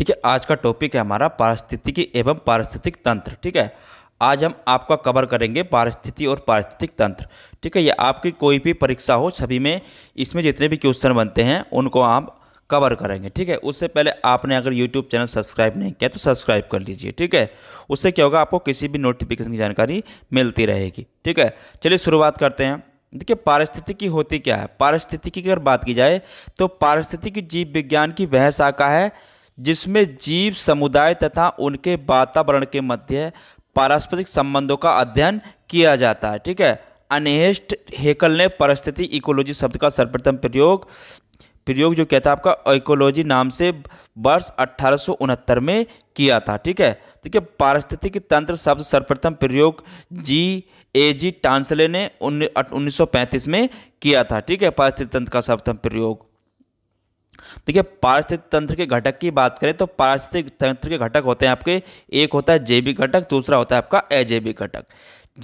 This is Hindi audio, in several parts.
ठीक है आज का टॉपिक है हमारा पारिस्थितिकी एवं पारिस्थितिक तंत्र ठीक है आज हम आपका कवर करेंगे पारिस्थिति और पारिस्थितिक तंत्र ठीक है ये आपकी कोई भी परीक्षा हो सभी में इसमें जितने भी क्वेश्चन बनते हैं उनको आप कवर करेंगे ठीक है उससे पहले आपने अगर यूट्यूब चैनल सब्सक्राइब नहीं किया तो सब्सक्राइब कर लीजिए ठीक है उससे क्या होगा आपको किसी भी नोटिफिकेशन की जानकारी मिलती रहेगी ठीक है चलिए शुरुआत करते हैं देखिए पारिस्थितिकी होती क्या है पारिस्थितिकी की अगर बात की जाए तो पारिस्थितिकी जीव विज्ञान की वह शाखा है जिसमें जीव समुदाय तथा उनके वातावरण के मध्य पारस्परिक संबंधों का अध्ययन किया जाता है ठीक है अनहेस्ट हेकल ने परिस्थिति इकोलॉजी शब्द का सर्वप्रथम प्रयोग प्रयोग जो कहता है आपका इकोलॉजी नाम से वर्ष अट्ठारह में किया था ठीक है ठीक है पारिस्थितिक तंत्र शब्द सर्वप्रथम प्रयोग जी ए जी टांसले ने उन्नीस में किया था ठीक है पारिस्थितिक तंत्र का सर्वप्रथम प्रयोग देखिए पारिस्थितिक तंत्र के घटक की बात करें तो पारिस्थितिक तंत्र के घटक होते हैं आपके एक होता है जैविक घटक दूसरा होता है आपका अजैविक घटक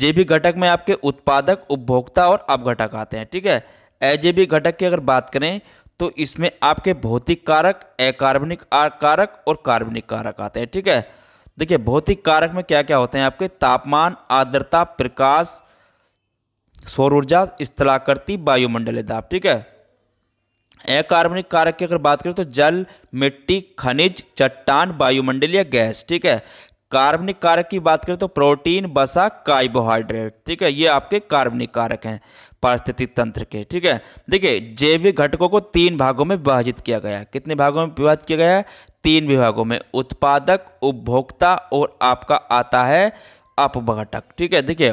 जैविक घटक में आपके उत्पादक उपभोक्ता और अपघटक आते हैं ठीक है अजैविक घटक की अगर बात करें तो इसमें आपके भौतिक कारक अकार्बनिक कारक और कार्बनिक कारक आते हैं ठीक है देखिए भौतिक कारक में क्या क्या होते हैं आपके तापमान आर्द्रता प्रकाश सौर ऊर्जा स्थलाकृति वायुमंडलीय दाब ठीक है अकार्बनिक कारक की अगर बात करें तो जल मिट्टी खनिज चट्टान वायुमंडलीय गैस ठीक है कार्बनिक कारक की बात करें तो प्रोटीन बसा कार्बोहाइड्रेट ठीक है ये आपके कार्बनिक कारक हैं पारिस्थितिक तंत्र के ठीक है देखिए जैविक घटकों को तीन भागों में विभाजित किया गया है कितने भागों में विभाजित किया गया है तीन विभागों में उत्पादक उपभोक्ता और आपका आता है अपघटक ठीक है देखिए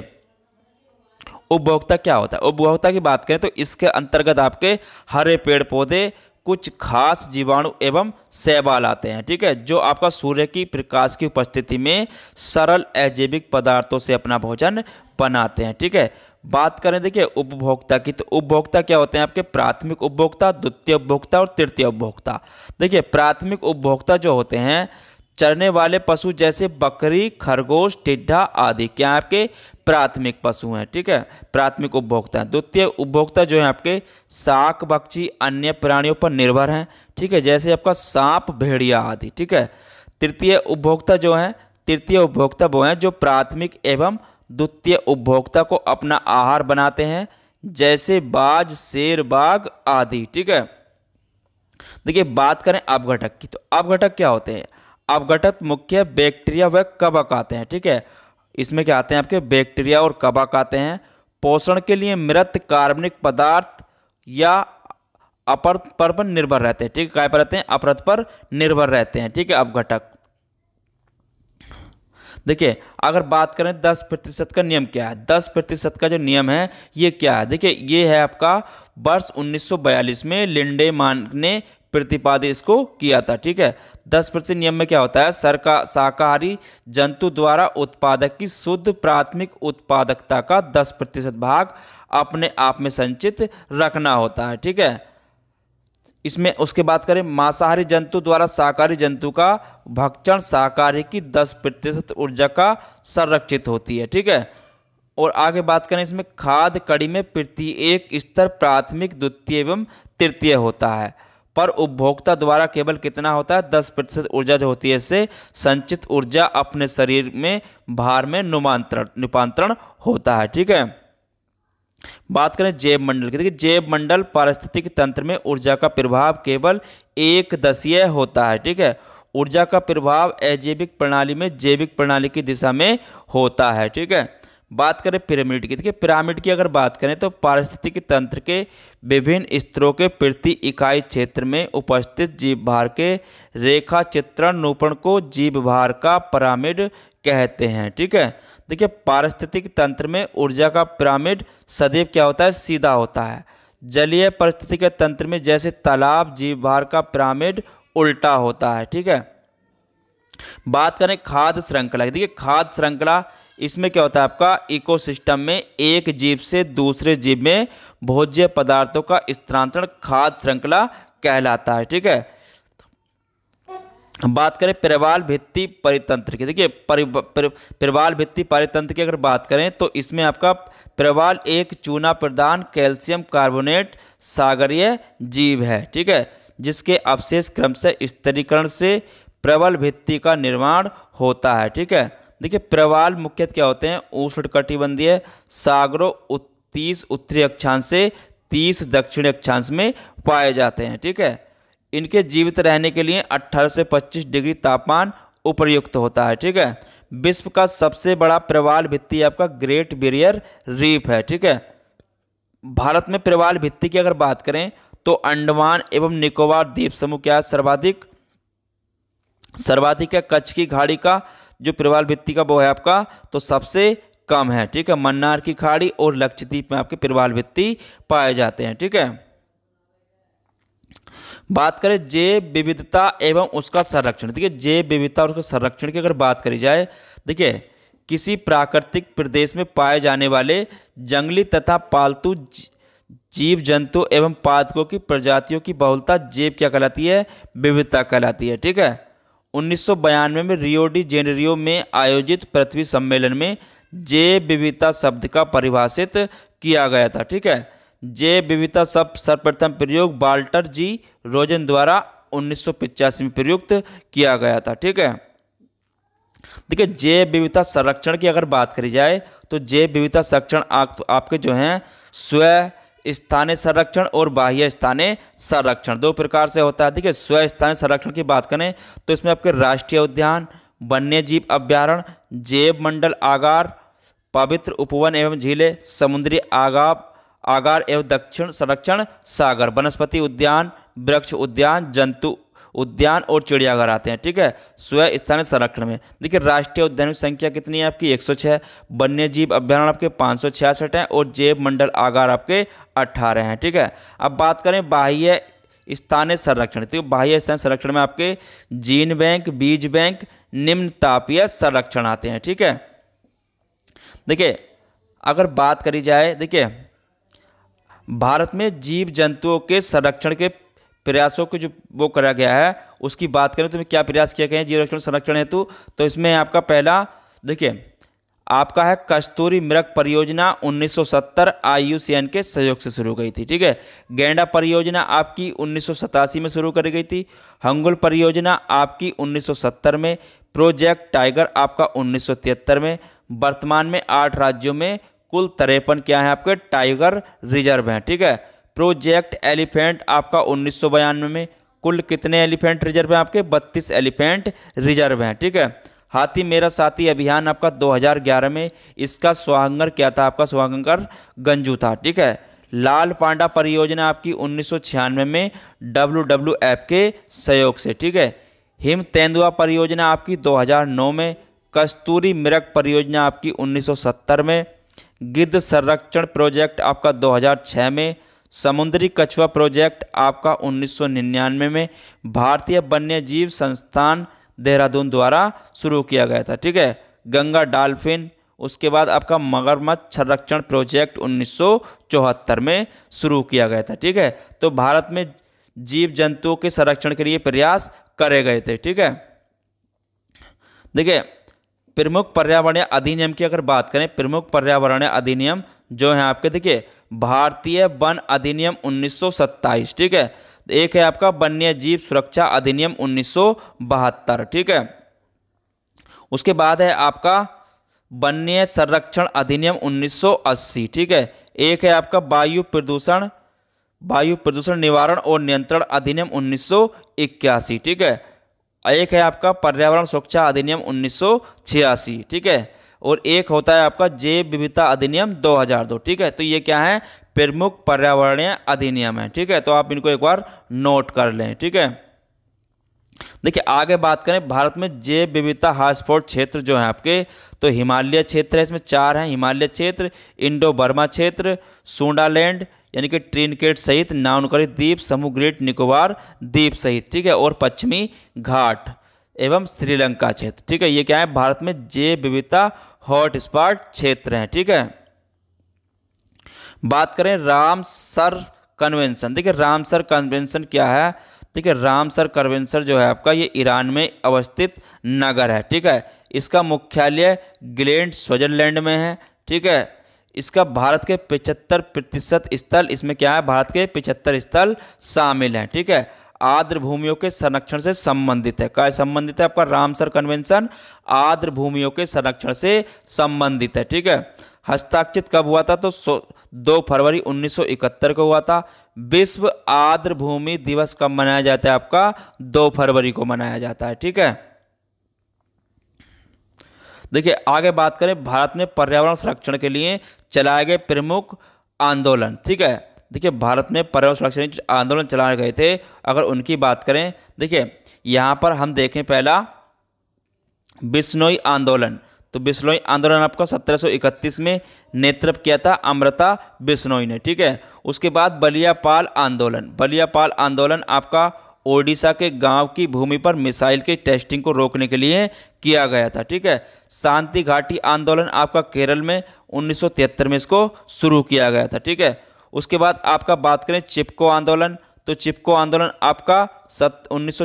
उपभोक्ता क्या होता है उपभोक्ता की बात करें तो इसके अंतर्गत आपके हरे पेड़ पौधे कुछ खास जीवाणु एवं शैवाल आते हैं ठीक है जो आपका सूर्य की प्रकाश की उपस्थिति में सरल अजैविक पदार्थों से अपना भोजन बनाते हैं ठीक है बात करें देखिए उपभोक्ता की तो उपभोक्ता क्या होते हैं आपके प्राथमिक उपभोक्ता द्वितीय उपभोक्ता और तृतीय उपभोक्ता देखिए प्राथमिक उपभोक्ता जो होते हैं चरने वाले पशु जैसे बकरी खरगोश टिड्ढा आदि क्या आपके प्राथमिक पशु हैं ठीक है प्राथमिक उपभोक्ता द्वितीय उपभोक्ता जो है आपके साक बक्षी अन्य प्राणियों पर निर्भर हैं ठीक है जैसे आपका सांप भेड़िया आदि ठीक है तृतीय उपभोक्ता जो हैं तृतीय उपभोक्ता वो हैं जो प्राथमिक एवं द्वितीय उपभोक्ता को अपना आहार बनाते हैं जैसे बाज शेर बाघ आदि ठीक है देखिए बात करें अपघटक की तो अपघटक क्या होते हैं अवघटत मुख्य बैक्टीरिया व कबक आते हैं ठीक है इसमें क्या आते हैं आपके बैक्टीरिया और कबक आते हैं पोषण के लिए मृत कार्बनिक पदार्थ या अपरत पर निर्भर रहते हैं ठीक है क्या पर रहते हैं अपरत पर निर्भर रहते हैं ठीक है अवघटक देखिए अगर बात करें दस प्रतिशत का नियम क्या है दस प्रतिशत का जो नियम है ये क्या है देखिए ये है आपका वर्ष 1942 में लिंडे मान ने प्रतिपादित इसको किया था ठीक है दस प्रतिशत नियम में क्या होता है सरका शाकाहारी जंतु द्वारा उत्पादक की शुद्ध प्राथमिक उत्पादकता का दस प्रतिशत भाग अपने आप में संचित रखना होता है ठीक है इसमें उसके बात करें मांसाहारी जंतु द्वारा शाकाहारी जंतु का भक्षण शाकाहारी की दस प्रतिशत ऊर्जा का संरक्षित होती है ठीक है और आगे बात करें इसमें खाद कड़ी में प्रत्येक स्तर प्राथमिक द्वितीय एवं तृतीय होता है पर उपभोक्ता द्वारा केवल कितना होता है दस प्रतिशत ऊर्जा जो होती है इससे संचित ऊर्जा अपने शरीर में भार में नुमांतरण रूपांतरण होता है ठीक है बात करें जैव मंडल की देखिए जैव मंडल पारिस्थितिक तंत्र में ऊर्जा का प्रभाव केवल एक दशीय होता है ठीक है ऊर्जा का प्रभाव अजैविक प्रणाली में जैविक प्रणाली की दिशा में होता है ठीक है बात करें पिरामिड की देखिए पिरामिड की अगर बात करें तो पारिस्थितिक तंत्र के विभिन्न स्तरों के प्रति इकाई क्षेत्र में उपस्थित जीव भार के रेखा चित्रण रूपण को जीव भार का पिरामिड कहते हैं ठीक है देखिए पारिस्थितिक तंत्र में ऊर्जा का पिरामिड सदैव क्या होता है सीधा होता है जलीय परिस्थितिक तंत्र में जैसे तालाब जीव भार का पिरामिड उल्टा होता है ठीक है बात करें खाद्य श्रृंखला देखिए खाद्य श्रृंखला इसमें क्या होता है आपका इकोसिस्टम में एक जीव से दूसरे जीव में भोज्य पदार्थों का स्थानांतरण खाद्य श्रृंखला कहलाता है ठीक है बात करें परिवार भित्ति परितंत्र की देखिए परिवार भित्ति परितंत्र की अगर बात करें तो इसमें आपका परिवार एक चूना प्रदान कैल्शियम कार्बोनेट सागरीय जीव है ठीक है जिसके अवशेष क्रम से स्तरीकरण से प्रबल भित्ति का निर्माण होता है ठीक है देखिए प्रवाल मुख्यतः क्या होते हैं उष्णकटिबंधीय सागरों तीस उत्तरी अक्षांश से तीस दक्षिणी अक्षांश में पाए जाते हैं ठीक है इनके जीवित रहने के लिए 18 से 25 डिग्री तापमान उपयुक्त होता है ठीक है विश्व का सबसे बड़ा प्रवाल भित्ति आपका ग्रेट बेरियर रीफ है ठीक है भारत में प्रवाल भित्ति की अगर बात करें तो अंडमान एवं निकोबार द्वीप समूह क्या सर्वाधिक सर्वाधिक है कच्छ की घाड़ी का जो प्रवाल भित्ति का वो है आपका तो सबसे कम है ठीक है मन्नार की खाड़ी और लक्षद्वीप में आपके प्रवाल भित्ति पाए जाते हैं ठीक है बात करें जैव विविधता एवं उसका संरक्षण देखिए जैव विविधता और उसका संरक्षण की अगर बात करी जाए देखिए किसी प्राकृतिक प्रदेश में पाए जाने वाले जंगली तथा पालतू जीव जंतु एवं पादकों की प्रजातियों की बहुलता जैव क्या कहलाती है विविधता कहलाती है ठीक है उन्नीस में रियो डी जेनेरियो में आयोजित पृथ्वी सम्मेलन में जैव विविधता शब्द का परिभाषित किया गया था ठीक है जैव विविधता शब्द सर्वप्रथम प्रयोग बाल्टर जी रोजन द्वारा उन्नीस में प्रयुक्त किया गया था ठीक है देखिए जैव विविधता संरक्षण की अगर बात करी जाए तो जैव विविधता संरक्षण आप, आपके जो हैं स्वयं स्थानीय संरक्षण और बाह्य स्थानीय संरक्षण दो प्रकार से होता है देखिए स्व स्थानीय संरक्षण की बात करें तो इसमें आपके राष्ट्रीय उद्यान वन्य जीव अभ्यारण्य जैव मंडल आगार पवित्र उपवन एवं झीले समुद्री आगाब आगार एवं दक्षिण संरक्षण सागर वनस्पति उद्यान वृक्ष उद्यान जंतु उद्यान और चिड़ियाघर आते हैं ठीक है स्वयं स्थानीय संरक्षण में देखिए राष्ट्रीय उद्यान की संख्या कितनी है आपकी एक सौ छः वन्य जीव अभ्यारण आपके पाँच सौ छियासठ हैं और जैव मंडल आगार आपके अट्ठारह हैं ठीक है अब बात करें बाह्य स्थानीय संरक्षण तो बाह्य स्थानीय संरक्षण में आपके जीन बैंक बीज बैंक निम्न तापीय संरक्षण आते हैं ठीक है देखिए अगर बात करी जाए देखिए भारत में जीव जंतुओं के संरक्षण के प्रयासों को जो वो करा गया है उसकी बात करें तो मैं क्या प्रयास किया गया है जीव रक्षण संरक्षण हेतु तो इसमें आपका पहला देखिए आपका है कस्तूरी मृग परियोजना 1970 आईयूसीएन के सहयोग से शुरू गई थी ठीक है गेंडा परियोजना आपकी उन्नीस में शुरू करी गई थी हंगुल परियोजना आपकी 1970 में प्रोजेक्ट टाइगर आपका 1973 में वर्तमान में आठ राज्यों में कुल तरेपन क्या है आपके टाइगर रिजर्व हैं ठीक है प्रोजेक्ट एलिफेंट आपका उन्नीस में कुल कितने एलिफेंट रिजर्व हैं आपके बत्तीस एलिफेंट रिजर्व हैं ठीक है हाथी मेरा साथी अभियान आपका 2011 में इसका स्वाहंगर क्या था आपका स्वाहंगर गंजू था ठीक है लाल पांडा परियोजना आपकी उन्नीस में डब्ल्यू के सहयोग से ठीक है हिम तेंदुआ परियोजना आपकी 2009 में कस्तूरी मृग परियोजना आपकी 1970 में गिद्ध संरक्षण प्रोजेक्ट आपका 2006 में समुद्री कछुआ प्रोजेक्ट आपका 1999 में भारतीय वन्य जीव संस्थान देहरादून द्वारा शुरू किया गया था ठीक है गंगा डाल्फिन उसके बाद आपका मगरमच्छ संरक्षण प्रोजेक्ट 1974 में शुरू किया गया था ठीक है तो भारत में जीव जंतुओं के संरक्षण के लिए प्रयास करे गए थे ठीक है देखिए प्रमुख पर्यावरणीय अधिनियम की अगर बात करें प्रमुख पर्यावरणीय अधिनियम जो है आपके देखिए भारतीय वन अधिनियम 1927 ठीक है एक है आपका वन्य जीव सुरक्षा अधिनियम 1972 ठीक है उसके बाद है आपका वन्य संरक्षण अधिनियम 1980 ठीक है एक है आपका वायु प्रदूषण वायु प्रदूषण निवारण और नियंत्रण अधिनियम 1981 ठीक है एक है आपका पर्यावरण सुरक्षा अधिनियम 1986 ठीक है और एक होता है आपका जैव विविधता अधिनियम 2002 ठीक है तो ये क्या है प्रमुख पर्यावरणीय अधिनियम है ठीक है तो आप इनको एक बार नोट कर लें ठीक है देखिए आगे बात करें भारत में जैव विविधता हॉटस्पॉट क्षेत्र जो है आपके तो हिमालय क्षेत्र है इसमें चार हैं हिमालय क्षेत्र इंडो बर्मा क्षेत्र सूडालैंड यानी कि ट्रिनकेट सहित नाउनकरी द्वीप समूह ग्रेट निकोबार द्वीप सहित ठीक है और पश्चिमी घाट एवं श्रीलंका क्षेत्र ठीक है ये क्या है भारत में जैव विविधता हॉटस्पॉट क्षेत्र हैं ठीक है बात करें रामसर कन्वेंशन देखिए रामसर कन्वेंशन क्या है ठीक है रामसर कन्वेंशन जो है आपका ये ईरान में अवस्थित नगर है ठीक है इसका मुख्यालय ग्लेंड स्विट्जरलैंड में है ठीक है इसका भारत के पचहत्तर प्रतिशत स्थल इसमें क्या है भारत के पिछहत्तर स्थल शामिल हैं ठीक है आर्द्र भूमियों के संरक्षण से संबंधित है क्या संबंधित है आपका रामसर कन्वेंशन आर्द्र भूमियों के संरक्षण से संबंधित है ठीक है हस्ताक्षित कब हुआ था तो दो फरवरी 1971 को हुआ था विश्व आर्द्र भूमि दिवस कब मनाया जाता है आपका दो फरवरी को मनाया जाता है ठीक है देखिए आगे बात करें भारत में पर्यावरण संरक्षण के लिए चलाए गए प्रमुख आंदोलन ठीक है देखिए भारत में पर्यावरण सुरक्षा आंदोलन चलाए गए थे अगर उनकी बात करें देखिए यहाँ पर हम देखें पहला बिश्नोई आंदोलन तो बिश्नोई आंदोलन आपका 1731 में नेतृत्व किया था अमृता बिश्नोई ने ठीक है उसके बाद बलियापाल आंदोलन बलियापाल आंदोलन आपका ओडिशा के गांव की भूमि पर मिसाइल के टेस्टिंग को रोकने के लिए किया गया था ठीक है शांति घाटी आंदोलन आपका केरल में 1973 में इसको शुरू किया गया था ठीक है उसके बाद आपका बात करें चिपको आंदोलन तो चिपको आंदोलन आपका सत उन्नीस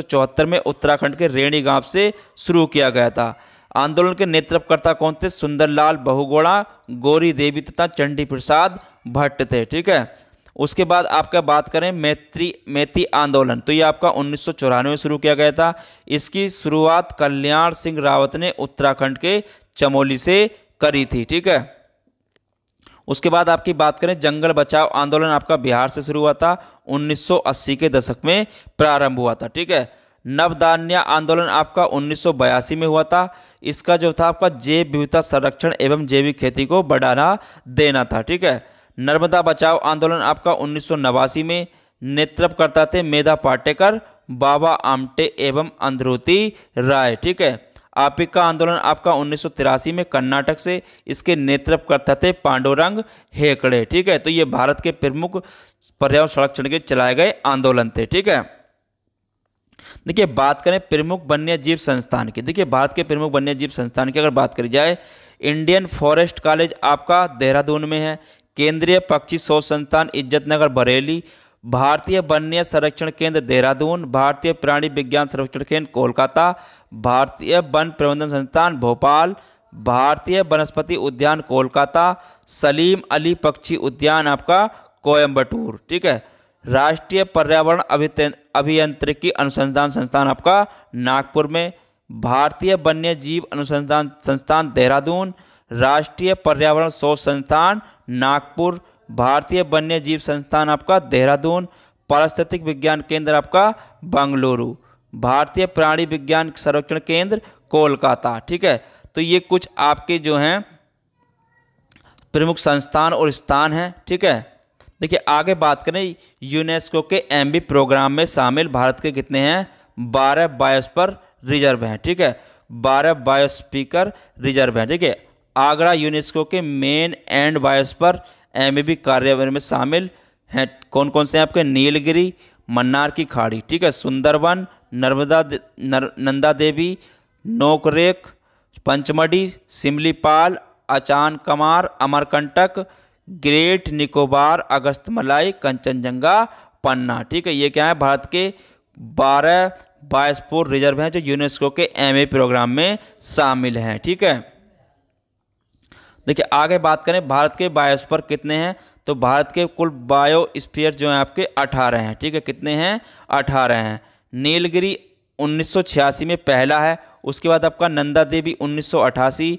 में उत्तराखंड के रेणी गांव से शुरू किया गया था आंदोलन के नेतृत्वकर्ता कौन थे सुंदरलाल बहुगोड़ा गौरी देवी तथा चंडी प्रसाद भट्ट थे ठीक है उसके बाद आपका बात करें मैत्री मैती आंदोलन तो ये आपका उन्नीस में शुरू किया गया था इसकी शुरुआत कल्याण सिंह रावत ने उत्तराखंड के चमोली से करी थी ठीक है उसके बाद आपकी बात करें जंगल बचाओ आंदोलन आपका बिहार से शुरू हुआ था 1980 के दशक में प्रारंभ हुआ था ठीक है नवदान्य आंदोलन आपका 1982 में हुआ था इसका जो था आपका जैव विविधता संरक्षण एवं जैविक खेती को बढ़ाना देना था ठीक है नर्मदा बचाओ आंदोलन आपका उन्नीस में नेतृत्व करता थे मेधा पाटेकर बाबा आमटे एवं अंध्रोती राय ठीक है आपिक का आंदोलन आपका उन्नीस में कर्नाटक से इसके नेतृत्व करता थे पांडुरंग हेकड़े ठीक है तो ये भारत के प्रमुख पर्यावरण संरक्षण के चलाए गए आंदोलन थे ठीक है देखिए बात करें प्रमुख वन्य जीव संस्थान की देखिए भारत के प्रमुख वन्य जीव संस्थान की अगर बात करी जाए इंडियन फॉरेस्ट कॉलेज आपका देहरादून में है केंद्रीय पक्षी शोध संस्थान इज्जत नगर बरेली भारतीय वन्य संरक्षण केंद्र देहरादून भारतीय प्राणी विज्ञान संरक्षण केंद्र कोलकाता भारतीय वन प्रबंधन संस्थान भोपाल भारतीय वनस्पति उद्यान कोलकाता सलीम अली पक्षी उद्यान आपका कोयम्बटूर ठीक है राष्ट्रीय पर्यावरण अभियंत्रिकी अनुसंधान संस्थान आपका नागपुर में भारतीय वन्य जीव अनुसंधान संस्थान देहरादून राष्ट्रीय पर्यावरण शोध संस्थान नागपुर भारतीय वन्य जीव संस्थान आपका देहरादून पारिस्थितिक विज्ञान केंद्र आपका बंगलुरु भारतीय प्राणी विज्ञान संरक्षण केंद्र कोलकाता ठीक है तो ये कुछ आपके जो हैं प्रमुख संस्थान और स्थान हैं ठीक है देखिए आगे बात करें यूनेस्को के एम प्रोग्राम में शामिल भारत के कितने हैं बारह बायोस्पर रिजर्व हैं ठीक है बारह बायोस्पीकर रिजर्व हैं ठीक है आगरा यूनेस्को के मेन एंड बायोस्पर एम कार्यावरण में शामिल हैं कौन कौन से हैं आपके नीलगिरी मन्नार की खाड़ी ठीक है सुंदरवन नर्मदा नर, नंदा देवी नोकरेख पंचमढ़ी सिमलीपाल अचान कमार अमरकंटक ग्रेट निकोबार अगस्तमलाई कंचनजंगा पन्ना ठीक है ये क्या है भारत के बारह बायसपुर रिजर्व हैं जो यूनेस्को के एमए प्रोग्राम में शामिल हैं ठीक है देखिए आगे बात करें भारत के बायोस्पर कितने हैं तो भारत के कुल बायोस्फीयर जो हैं आपके अठारह हैं ठीक है कितने हैं अठारह हैं नीलगिरी 1986 में पहला है उसके बाद आपका नंदा देवी 1988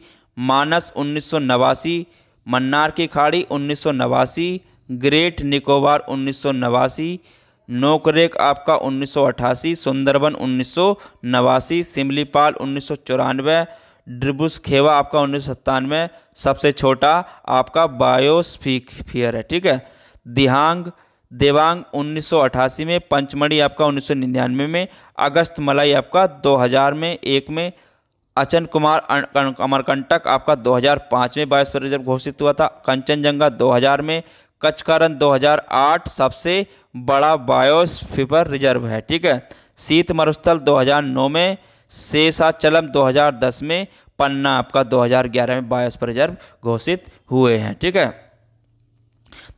मानस उन्नीस मन्नार की खाड़ी उन्नीस ग्रेट निकोबार उन्नीस नोकरेक आपका 1988 सुंदरबन उन्नीस सिमलीपाल उन्नीस ड्रिबुस खेवा आपका उन्नीस सबसे छोटा आपका बायोस्फीफियर है ठीक है दिहांग देवांग 1988 में पंचमढ़ी आपका 1999 में अगस्त मलाई आपका 2000 में एक में अचन कुमार अमरकंटक आपका 2005 में वाइस रिजर्व घोषित हुआ था कंचनजंगा 2000 में कच्छकरण 2008 सबसे बड़ा बायोस्फीपर रिजर्व है ठीक है शीत मरुस्थल 2009 में शेषाचलम 2010 में पन्ना आपका 2011 में बायोस्फीपर रिजर्व घोषित हुए हैं ठीक है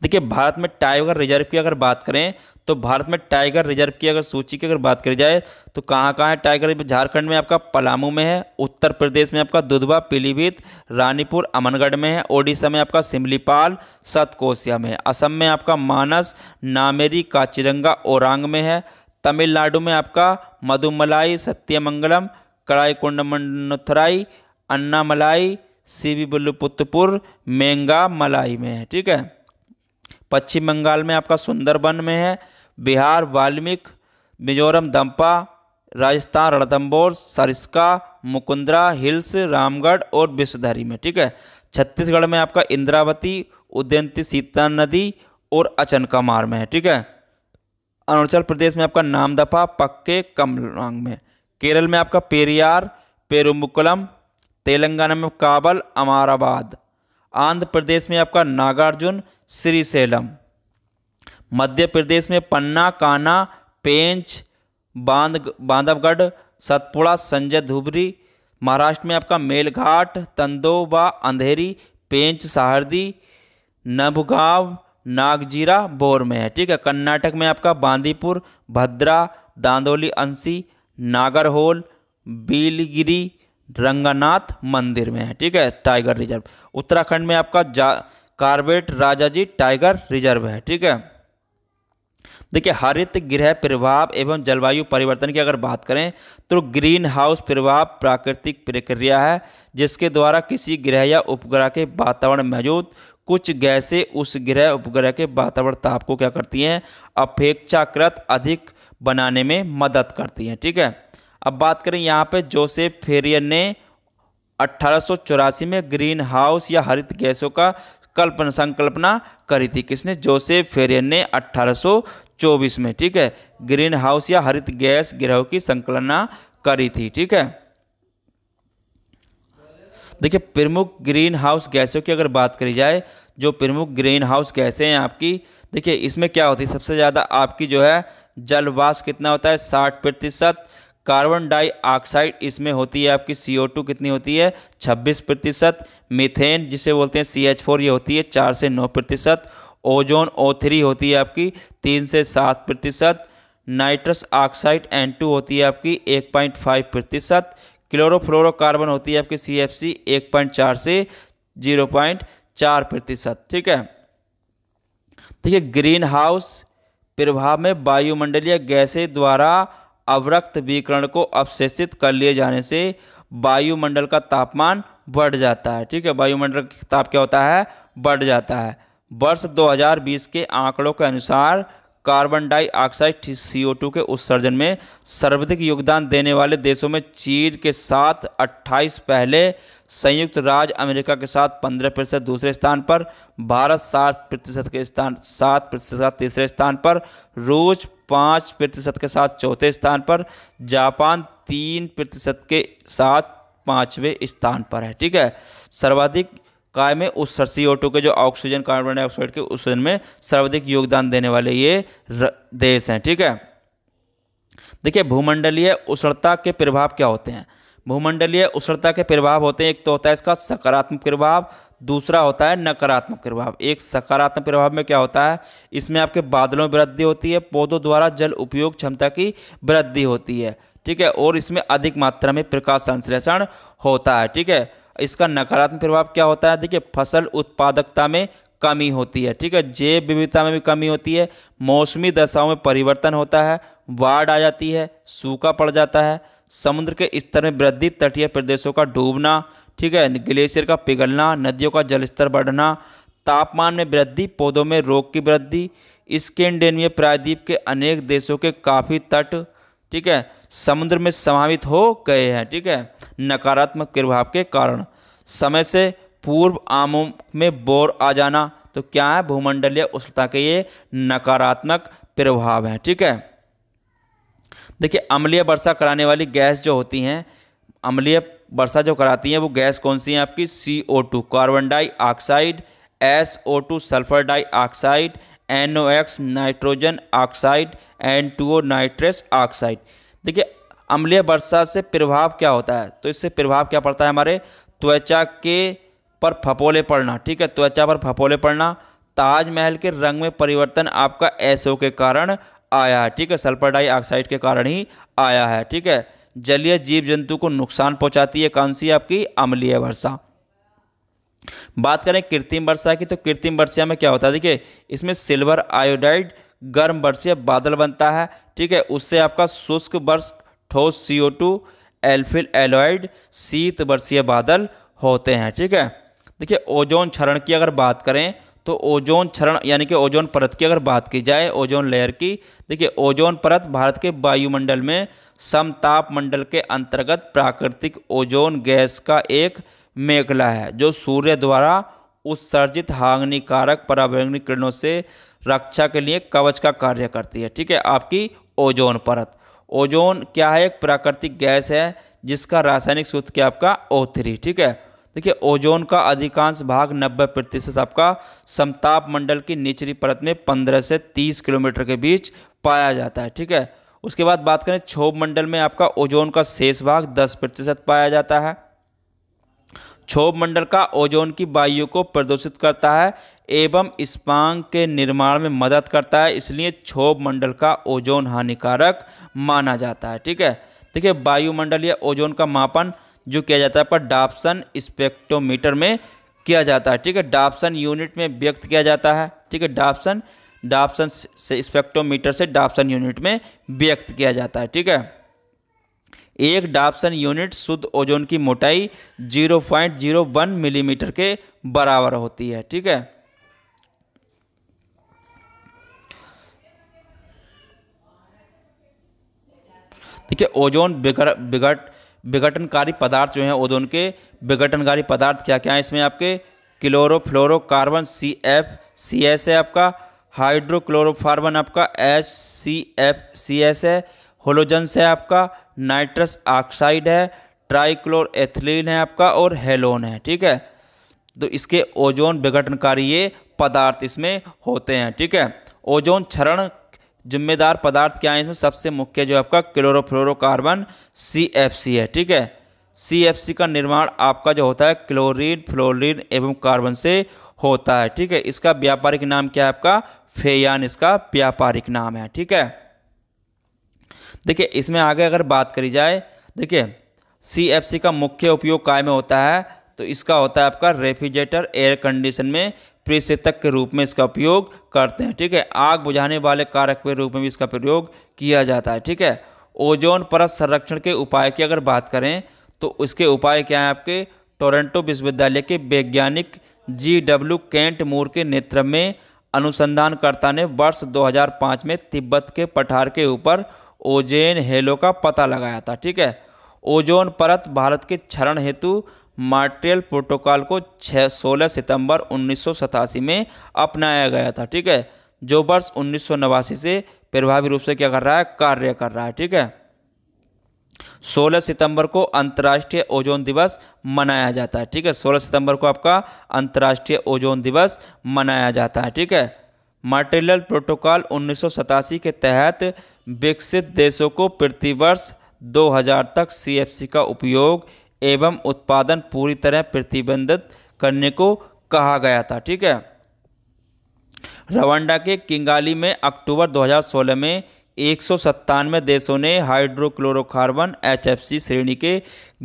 देखिए भारत में टाइगर रिजर्व की अगर बात करें तो भारत में टाइगर रिजर्व की अगर सूची की अगर बात करी जाए तो कहाँ कहाँ है टाइगर झारखंड में आपका पलामू में है उत्तर प्रदेश में आपका दुधवा पीलीभीत रानीपुर अमनगढ़ में है ओडिशा में आपका सिमलीपाल सतकोसिया में है असम में आपका मानस नामेरी काचिरंगा ओरांग में है तमिलनाडु में आपका मधुमलाई सत्यमंगलम कराईकुंडमनुथराई अन्नामलाई सी बी मेंगा मलाई में है ठीक है पश्चिम बंगाल में आपका सुंदरबन में है बिहार वाल्मीक मिजोरम दंपा राजस्थान रणतंबोर सरिस्का मुकुंदरा हिल्स रामगढ़ और विश्वधरी में ठीक है छत्तीसगढ़ में आपका इंद्रावती उदयंती सीता नदी और अचनकामार में है ठीक है अरुणाचल प्रदेश में आपका नामदफा पक्के कमलांग में केरल में आपका पेरियार पेरुमुकुलम तेलंगाना में काबल अमाराबाद आंध्र प्रदेश में आपका नागार्जुन सेलम मध्य प्रदेश में पन्ना काना पेंच बांध बांधवगढ़ सतपुड़ा संजय धुबरी महाराष्ट्र में आपका मेलघाट तंदोबा अंधेरी पेंच साहरदी नभगांव नागजीरा बोर में है ठीक है कर्नाटक में आपका बांदीपुर भद्रा दांदोली अंसी नागरहोल बीलगिरी रंगानाथ मंदिर में है ठीक है टाइगर रिजर्व उत्तराखंड में आपका Corbett Rajaji tiger reserve है ठीक है देखिए हरित गृह प्रभाव एवं जलवायु परिवर्तन की अगर बात करें तो ग्रीन हाउस प्रभाव प्राकृतिक प्रक्रिया है जिसके द्वारा किसी ग्रह या उपग्रह के वातावरण मौजूद कुछ गैसें उस ग्रह उपग्रह के वातावरण ताप को क्या करती हैं अपेक्षाकृत अधिक बनाने में मदद करती हैं ठीक है अब बात करें यहाँ पे जोसेफ फेरियन ने अट्ठारह में ग्रीन हाउस या हरित गैसों का कल्पना संकल्पना करी थी किसने जोसेफ फेरियन ने 1824 में ठीक है ग्रीन हाउस या हरित गैस ग्रहों की संकल्पना करी थी ठीक है देखिए प्रमुख ग्रीन हाउस गैसों की अगर बात करी जाए जो प्रमुख ग्रीन हाउस गैसें हैं आपकी देखिए इसमें क्या होती है सबसे ज़्यादा आपकी जो है जलवास कितना होता है साठ प्रतिशत कार्बन डाइऑक्साइड इसमें होती है आपकी सी ओ टू कितनी होती है छब्बीस प्रतिशत मिथेन जिसे बोलते हैं सी एच फोर ये होती है चार से नौ प्रतिशत ओजोन ओ थ्री होती है आपकी तीन से सात प्रतिशत नाइट्रस ऑक्साइड एन टू होती है आपकी एक पॉइंट फाइव प्रतिशत क्लोरोफ्लोरोकार्बन होती है आपकी सी एफ सी एक पॉइंट चार से जीरो पॉइंट चार प्रतिशत ठीक है देखिए ग्रीन हाउस प्रभाव में वायुमंडलीय गैसें द्वारा अवरक्त विकरण को अवशेषित कर लिए जाने से वायुमंडल का तापमान बढ़ जाता है ठीक है वायुमंडल का ताप क्या होता है बढ़ जाता है वर्ष 2020 के आंकड़ों के अनुसार कार्बन डाइऑक्साइड सी के उत्सर्जन में सर्वाधिक योगदान देने वाले देशों में चीन के साथ 28 पहले संयुक्त राज्य अमेरिका के साथ 15 प्रतिशत दूसरे स्थान पर भारत सात प्रतिशत के स्थान सात प्रतिशत तीसरे स्थान पर रूस पाँच प्रतिशत के साथ चौथे स्थान पर जापान तीन प्रतिशत के साथ पाँचवें स्थान पर है ठीक है सर्वाधिक काय में उस सरसी ओटो के जो ऑक्सीजन कार्बन डाइऑक्साइड के उत्सर्जन में सर्वाधिक योगदान देने वाले ये देश हैं ठीक है देखिए भूमंडलीय उष्णता के प्रभाव क्या होते हैं भूमंडलीय उष्णता के प्रभाव होते हैं एक तो होता है इसका सकारात्मक प्रभाव दूसरा होता है नकारात्मक प्रभाव एक सकारात्मक प्रभाव में क्या होता है इसमें आपके बादलों में वृद्धि होती है पौधों द्वारा जल उपयोग क्षमता की वृद्धि होती है ठीक है और इसमें अधिक मात्रा में प्रकाश संश्लेषण होता है ठीक है इसका नकारात्मक प्रभाव क्या होता है देखिए फसल उत्पादकता में कमी होती है ठीक है जैव विविधता में भी कमी होती है मौसमी दशाओं में परिवर्तन होता है बाढ़ आ जाती है सूखा पड़ जाता है समुद्र के स्तर में वृद्धि तटीय प्रदेशों का डूबना ठीक है ग्लेशियर का पिघलना नदियों का जलस्तर बढ़ना तापमान में वृद्धि पौधों में रोग की वृद्धि स्कैंडिनेविया प्रायद्वीप के अनेक देशों के काफ़ी तट ठीक है समुद्र में समावित हो गए हैं ठीक है नकारात्मक प्रभाव के कारण समय से पूर्व आमों में बोर आ जाना तो क्या है भूमंडलीय उष्णता के ये नकारात्मक प्रभाव है ठीक है देखिए अम्लीय वर्षा कराने वाली गैस जो होती हैं अम्लीय वर्षा जो कराती हैं वो गैस कौन सी है आपकी C O two carbon dioxide S O two sulphur dioxide N O X nitrogen oxide N two nitrous oxide देखिए अम्लीय वर्षा से प्रभाव क्या होता है तो इससे प्रभाव क्या पड़ता है हमारे त्वचा के पर फपोले पड़ना ठीक है त्वचा पर फपोले पड़ना ताजमहल के रंग में परिवर्तन आपका एसओ के कारण आया है ठीक है सल्फर डाइऑक्साइड के कारण ही आया है ठीक है जलीय जीव जंतु को नुकसान पहुंचाती है कौन सी आपकी अम्लीय वर्षा बात करें कृत्रिम वर्षा की तो कृत्रिम वर्षा में क्या होता है देखिए इसमें सिल्वर आयोडाइड गर्म वर्षीय बादल बनता है ठीक है उससे आपका शुष्क वर्ष ठोस सी ओ टू एल्फिल एलोइड शीत वर्षीय बादल होते हैं ठीक है देखिए ओजोन क्षरण की अगर बात करें तो ओजोन क्षरण यानी कि ओजोन परत की अगर बात की जाए ओजोन लेयर की देखिए ओजोन परत भारत के वायुमंडल में समताप मंडल के अंतर्गत प्राकृतिक ओजोन गैस का एक मेघला है जो सूर्य द्वारा उत्सर्जित हाग्निकारक पर्यावरणीय किरणों से रक्षा के लिए कवच का कार्य करती है ठीक है आपकी ओजोन परत ओजोन क्या है एक प्राकृतिक गैस है जिसका रासायनिक सूत्र क्या आपका ओ थ्री ठीक है देखिए ओजोन का अधिकांश भाग 90 प्रतिशत आपका समताप मंडल की निचली परत में 15 से 30 किलोमीटर के बीच पाया जाता है ठीक है उसके बाद बात करें क्षोभ मंडल में आपका ओजोन का शेष भाग 10 प्रतिशत पाया जाता है क्षोभ मंडल का ओजोन की वायु को प्रदूषित करता है एवं स्पांग के निर्माण में मदद करता है इसलिए क्षोभ मंडल का ओजोन हानिकारक माना जाता है ठीक है देखिए वायुमंडल या ओजोन का मापन जो किया जाता है पर डाप्सन स्पेक्ट्रोमीटर में किया जाता है ठीक है डाप्सन यूनिट में व्यक्त किया जाता है ठीक है डाप्सन डाप्सन से स्पेक्ट्रोमीटर से डाप्सन यूनिट में व्यक्त किया जाता है ठीक है एक डाप्सन यूनिट शुद्ध ओजोन की मोटाई 0.01 मिलीमीटर के बराबर होती है ठीक है ठीक है ओजोन बिगड़ बिगड़ विघटनकारी पदार्थ जो हैं ओजोन के विघटनकारी पदार्थ क्या क्या हैं इसमें आपके chloro fluoro carbon C F C S है आपका हाइड्रोक्लोरोफार्बन आपका S C F C S है होलोजन्स है आपका नाइट्रस ऑक्साइड है ट्राइक्लोर एथिलीन है आपका और हेलोन है ठीक है तो इसके ओजोन विघटनकारी ये पदार्थ इसमें होते हैं ठीक है ओजोन क्षरण जिम्मेदार पदार्थ क्या है इसमें सबसे मुख्य जो आपका क्लोरोफ्लोरोकार्बन सी एफ सी है ठीक है सी एफ सी का निर्माण आपका जो होता है क्लोरीन फ्लोरीन एवं कार्बन से होता है ठीक है इसका व्यापारिक नाम क्या है आपका फेयान इसका व्यापारिक नाम है ठीक है देखिए इसमें आगे अगर बात करी जाए देखिए सी एफ सी का मुख्य उपयोग काय में होता है तो इसका होता है आपका रेफ्रिजरेटर एयर कंडीशन में प्रेषितक के रूप में इसका उपयोग करते हैं ठीक है आग बुझाने वाले कारक के रूप में भी इसका प्रयोग किया जाता है ठीक है ओजोन परत संरक्षण के उपाय की अगर बात करें तो उसके उपाय क्या हैं आपके टोरंटो विश्वविद्यालय के वैज्ञानिक जी डब्ल्यू कैंट मूर के नेतृत्व में अनुसंधानकर्ता ने वर्ष 2005 में तिब्बत के पठार के ऊपर ओजेन हेलो का पता लगाया था ठीक है ओजोन परत भारत के क्षरण हेतु मार्ट्रियल प्रोटोकॉल को छः सोलह सितंबर उन्नीस में अपनाया गया था ठीक है जो वर्ष उन्नीस से प्रभावी रूप से क्या कर रहा है कार्य कर रहा है ठीक है 16 सितंबर को अंतर्राष्ट्रीय ओजोन दिवस मनाया जाता है ठीक है 16 सितंबर को आपका अंतर्राष्ट्रीय ओजोन दिवस मनाया जाता है ठीक है मटेरियल प्रोटोकॉल उन्नीस के तहत विकसित देशों को प्रतिवर्ष 2000 तक सी का उपयोग एवं उत्पादन पूरी तरह प्रतिबंधित करने को कहा गया था ठीक है रवांडा के किंगाली में अक्टूबर 2016 में एक देशों ने हाइड्रोक्लोरोकार्बन एचएफसी श्रेणी के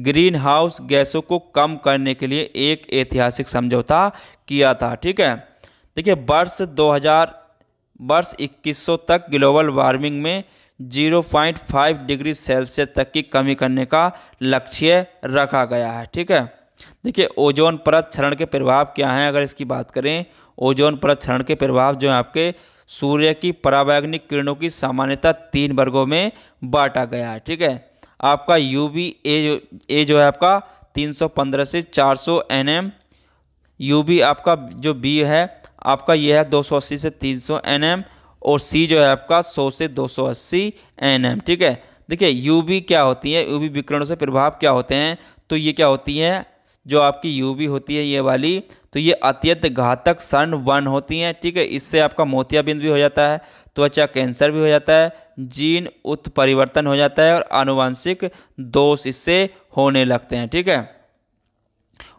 ग्रीन हाउस गैसों को कम करने के लिए एक ऐतिहासिक समझौता किया था ठीक है देखिए वर्ष 2000 वर्ष 2100 तक ग्लोबल वार्मिंग में 0.5 डिग्री सेल्सियस तक की कमी करने का लक्ष्य रखा गया है ठीक है देखिए ओजोन परत क्षरण के प्रभाव क्या हैं अगर इसकी बात करें ओजोन परत क्षरण के प्रभाव जो है आपके सूर्य की परावैग्निक किरणों की सामान्यता तीन वर्गों में बांटा गया है ठीक है आपका यू बी ए, ए जो है आपका 315 से 400 सौ एन एम यू बी आपका जो बी है आपका यह है 280 से 300 सौ एन एम और सी जो है आपका 100 से 280 सौ एन ठीक है देखिए बी क्या होती है बी विकरणों से प्रभाव क्या होते हैं तो ये क्या होती है जो आपकी बी होती है ये वाली तो ये अत्यंत घातक सन वन होती हैं ठीक है इससे आपका मोतियाबिंद भी हो जाता है त्वचा कैंसर भी हो जाता है जीन उत्परिवर्तन हो जाता है और आनुवंशिक दोष इससे होने लगते हैं ठीक है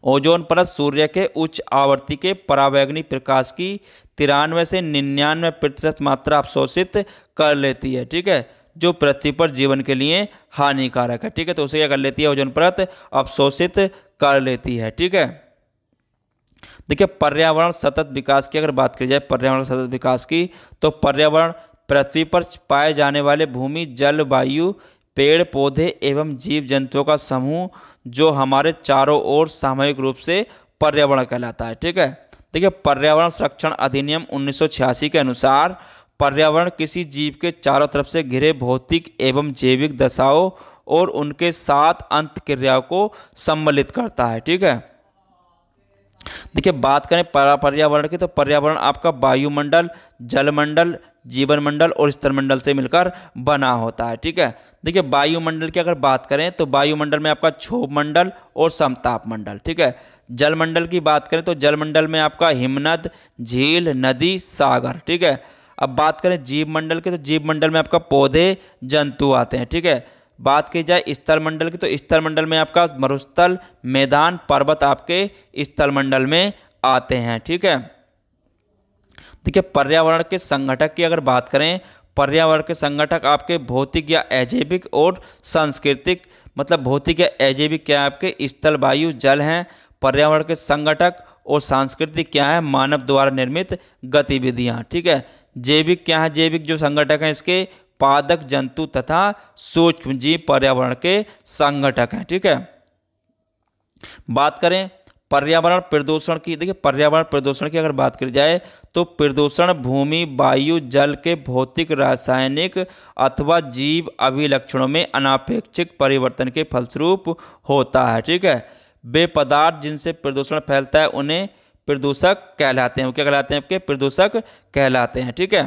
ओजोन परत सूर्य के उच्च आवृत्ति के परावैग्नि प्रकाश की तिरानवे से निन्यानवे प्रतिशत मात्रा अवशोषित कर लेती है ठीक है जो पृथ्वी पर जीवन के लिए हानिकारक है ठीक है तो उसे क्या कर लेती है ओजोन परत अवशोषित कर लेती है ठीक है देखिए पर्यावरण सतत विकास की अगर बात की जाए पर्यावरण सतत विकास की तो पर्यावरण पृथ्वी पर पाए जाने वाले भूमि जल वायु पेड़ पौधे एवं जीव जंतुओं का समूह जो हमारे चारों ओर सामूहिक रूप से पर्यावरण कहलाता है ठीक है देखिए पर्यावरण संरक्षण अधिनियम 1986 के अनुसार पर्यावरण किसी जीव के चारों तरफ से घिरे भौतिक एवं जैविक दशाओं और उनके साथ अंत क्रियाओं को सम्मिलित करता है ठीक है देखिए बात करें पर्यावरण की तो पर्यावरण आपका वायुमंडल जलमंडल जीवन मंडल और स्तर मंडल से मिलकर बना होता है ठीक है देखिए वायुमंडल की अगर बात करें तो वायुमंडल में आपका क्षोभ मंडल और समताप मंडल ठीक है जलमंडल की बात करें तो जलमंडल में आपका हिमनद झील नदी सागर ठीक है अब बात करें जीव मंडल के तो जीव मंडल में आपका पौधे जंतु आते हैं ठीक है बात की जाए स्थल मंडल की तो स्थल मंडल में आपका मरुस्थल मैदान पर्वत आपके स्थल मंडल में आते हैं ठीक है देखिए पर्यावरण के संगठक की अगर बात करें पर्यावरण के संगठक आपके भौतिक या अजैविक और सांस्कृतिक मतलब भौतिक या अजैविक क्या है आपके स्थल वायु जल हैं पर्यावरण के संगठक और सांस्कृतिक क्या है मानव द्वारा निर्मित गतिविधियाँ ठीक है जैविक क्या है जैविक जो संगठक हैं इसके पादक जंतु तथा सूक्ष्म जीव पर्यावरण के संगठक हैं ठीक है बात करें पर्यावरण प्रदूषण की देखिए पर्यावरण प्रदूषण की अगर बात की जाए तो प्रदूषण भूमि वायु जल के भौतिक रासायनिक अथवा जीव अभिलक्षणों में अनापेक्षिक परिवर्तन के फलस्वरूप होता है ठीक है वे पदार्थ जिनसे प्रदूषण फैलता है उन्हें प्रदूषक कहलाते हैं क्या कहलाते हैं आपके प्रदूषक कहलाते हैं ठीक है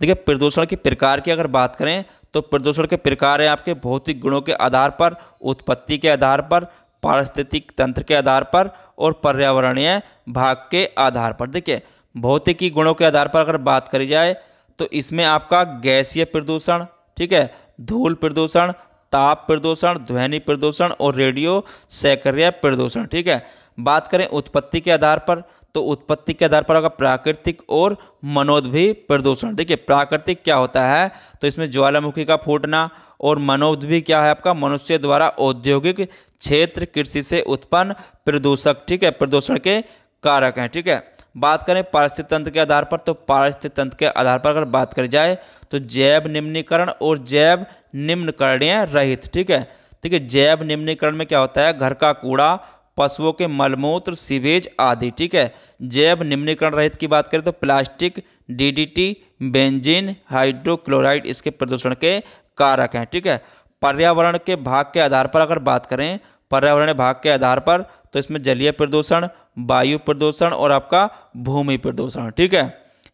देखिए प्रदूषण के प्रकार की अगर बात करें तो प्रदूषण के प्रकार हैं आपके भौतिक गुणों के आधार पर उत्पत्ति के आधार पर पारिस्थितिक तंत्र के आधार पर और पर्यावरणीय भाग के आधार पर देखिए भौतिकी गुणों के आधार पर अगर बात करी जाए तो इसमें आपका गैसीय प्रदूषण ठीक है धूल प्रदूषण ताप प्रदूषण ध्वनि प्रदूषण और रेडियो सैक्रिय प्रदूषण ठीक है बात करें उत्पत्ति के आधार पर तो उत्पत्ति के आधार पर होगा प्राकृतिक और मनोद्भी प्रदूषण देखिए प्राकृतिक क्या होता है तो इसमें ज्वालामुखी का फूटना और मनोद्भी क्या है आपका मनुष्य द्वारा औद्योगिक क्षेत्र कृषि से उत्पन्न प्रदूषक ठीक है प्रदूषण के कारक हैं ठीक है बात करें पारिस्थित तंत्र के आधार पर तो पारिस्थित तंत्र के आधार पर अगर बात करी जाए तो जैव निम्नीकरण और जैव निम्नकरणीय रहित ठीक है ठीक है जैव निम्नीकरण में क्या होता है घर का कूड़ा पशुओं के मलमूत्र सीवेज आदि ठीक है जैव निम्नीकरण रहित की बात करें तो प्लास्टिक डीडीटी बेंजीन हाइड्रोक्लोराइड इसके प्रदूषण के कारक हैं ठीक है पर्यावरण के भाग के आधार पर अगर बात करें पर्यावरण भाग के आधार पर तो इसमें जलीय प्रदूषण वायु प्रदूषण और आपका भूमि प्रदूषण ठीक है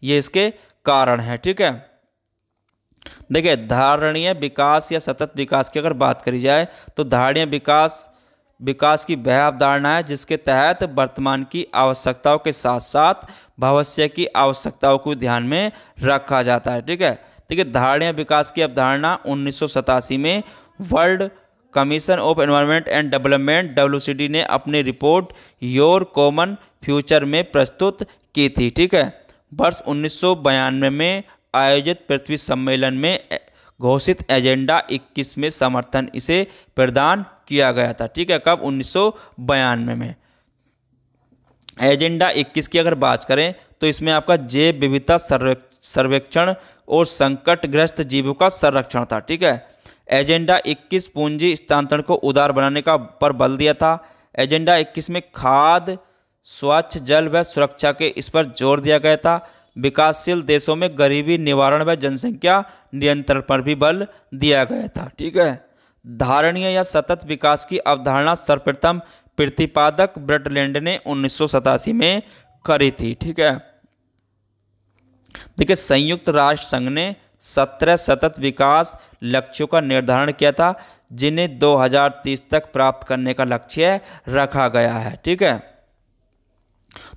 ये इसके कारण है ठीक है देखिए धारणीय विकास या सतत विकास की अगर बात करी जाए तो धारणीय विकास विकास की वह अवधारणा है जिसके तहत वर्तमान की आवश्यकताओं के साथ साथ भविष्य की आवश्यकताओं को ध्यान में रखा जाता है ठीक है ठीक है धारणीय विकास की अवधारणा उन्नीस में World Commission of Environment and Development W ने अपनी रिपोर्ट योर कॉमन फ्यूचर में प्रस्तुत की थी ठीक है वर्ष उन्नीस में आयोजित पृथ्वी सम्मेलन में घोषित एजेंडा 21 में समर्थन इसे प्रदान किया गया था ठीक है कब उन्नीस में, में। एजेंडा 21 की अगर बात करें तो इसमें आपका जैव विविधता सर्वेक्षण और संकटग्रस्त जीवों का संरक्षण था ठीक है एजेंडा 21 पूंजी स्थानांतरण को उदार बनाने का पर बल दिया था एजेंडा 21 में खाद स्वच्छ जल व सुरक्षा के इस पर जोर दिया गया था विकासशील देशों में गरीबी निवारण व जनसंख्या नियंत्रण पर भी बल दिया गया था ठीक है धारणीय या सतत विकास की अवधारणा सर्वप्रथम प्रतिपादक ब्रटलैंड ने उन्नीस में करी थी ठीक है देखिए संयुक्त राष्ट्र संघ ने सत्रह सतत विकास लक्ष्यों का निर्धारण किया था जिन्हें 2030 तक प्राप्त करने का लक्ष्य रखा गया है ठीक है